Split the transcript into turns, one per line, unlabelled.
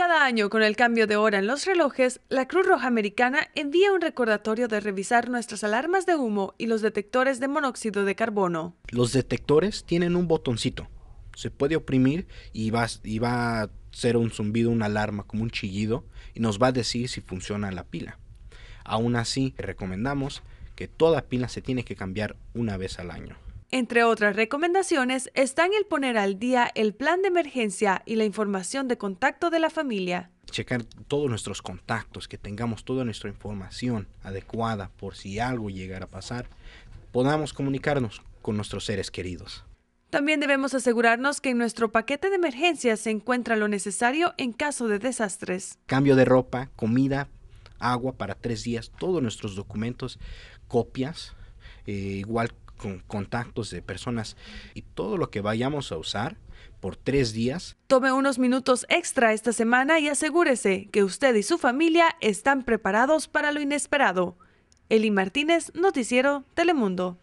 Cada año, con el cambio de hora en los relojes, la Cruz Roja Americana envía un recordatorio de revisar nuestras alarmas de humo y los detectores de monóxido de carbono.
Los detectores tienen un botoncito. Se puede oprimir y va, a ser un zumbido, una alarma, como un chillido, y nos va a decir si funciona la pila. Aún así, recomendamos que toda pila se tiene que cambiar una vez al año.
Entre otras recomendaciones están el poner al día el plan de emergencia y la información de contacto de la familia
checar todos nuestros contactos, que tengamos toda nuestra información adecuada por si algo llegara a pasar, podamos comunicarnos con nuestros seres queridos.
También debemos asegurarnos que en nuestro paquete de emergencia se encuentra lo necesario en caso de desastres.
Cambio de ropa, comida, agua para tres días, todos nuestros documentos, copias, eh, igual con contactos de personas y todo lo que vayamos a usar por tres días.
Tome unos minutos extra esta semana y asegúrese que usted y su familia están preparados para lo inesperado. Eli Martínez, Noticiero Telemundo.